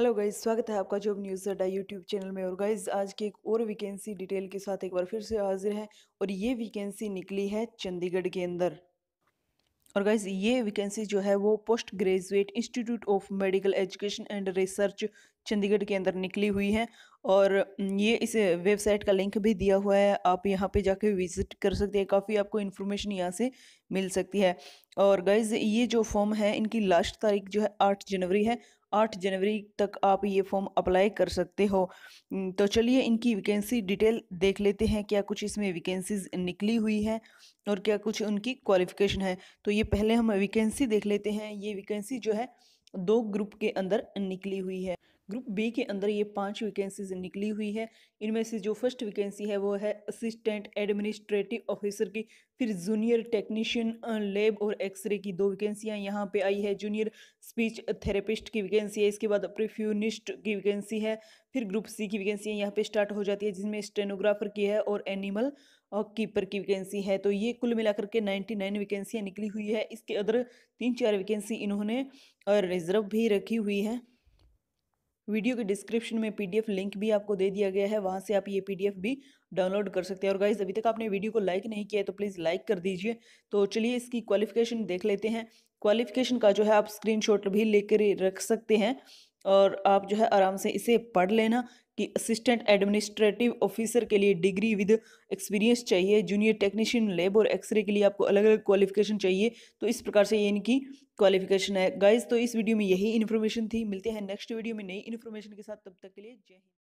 hello guys स्वागत है आपका job news Adda YouTube channel में और गाइज आज की एक और वैकेंसी डिटेल के साथ एक बार फिर से हाजिर है और ये वैकेंसी निकली है चंडीगढ़ के अंदर और गाइज ये वैकेंसी जो है वो post graduate institute of medical education and research Chandigarh के अंदर निकली हुई है और ये इस वेबसाइट का लिंक भी दिया हुआ है आप यहाँ पे जाके विज़िट कर सकते हैं काफ़ी आपको इन्फॉर्मेशन यहाँ से मिल सकती है और गाइज़ ये जो फॉर्म है इनकी लास्ट तारीख जो है आठ जनवरी है आठ जनवरी तक आप ये फॉर्म अप्लाई कर सकते हो तो चलिए इनकी वैकेंसी डिटेल देख लेते हैं क्या कुछ इसमें वैकेंसीज निकली हुई है और क्या कुछ उनकी क्वालिफिकेशन है तो ये पहले हम वैकेंसी देख लेते हैं ये वैकेंसी जो है दो ग्रुप के अंदर निकली हुई है ग्रुप बी के अंदर ये पांच वैकेंसीज निकली हुई है इनमें से जो फर्स्ट वैकेंसी है वो है असिस्टेंट एडमिनिस्ट्रेटिव ऑफिसर की फिर जूनियर टेक्नीशियन लेब और एक्सरे की दो वैकेंसियाँ यहाँ पे आई है जूनियर स्पीच थेरेपिस्ट की वैकेंसी है इसके बाद प्रिफ्यूनिस्ट की वैकेंसी है फिर ग्रुप सी की वैकेंसी यहाँ पे स्टार्ट हो जाती है जिसमें स्टेनोग्राफर की है और एनिमल और कीपर की वैकेंसी है तो ये कुल मिलाकर के नाइन्टी नाइन वैकेंसियाँ निकली हुई है इसके अदर तीन चार वैकेंसी इन्होंने रिजर्व भी रखी हुई है वीडियो के डिस्क्रिप्शन में पीडीएफ लिंक भी आपको दे दिया गया है वहाँ से आप ये पीडीएफ भी डाउनलोड कर सकते हैं और गाइज अभी तक आपने वीडियो को लाइक नहीं किया है तो प्लीज़ लाइक कर दीजिए तो चलिए इसकी क्वालिफिकेशन देख लेते हैं क्वालिफिकेशन का जो है आप स्क्रीनशॉट भी लेकर रख सकते हैं और आप जो है आराम से इसे पढ़ लेना कि असिस्टेंट एडमिनिस्ट्रेटिव ऑफिसर के लिए डिग्री विद एक्सपीरियंस चाहिए जूनियर टेक्नीशियन लेब और एक्सरे के लिए आपको अलग अलग क्वालिफिकेशन चाहिए तो इस प्रकार से ये इनकी क्वालिफिकेशन है गाइज तो इस वीडियो में यही इन्फॉर्मेशन थी मिलते हैं नेक्स्ट वीडियो में नई इन्फॉर्मेशन के साथ तब तक के लिए जय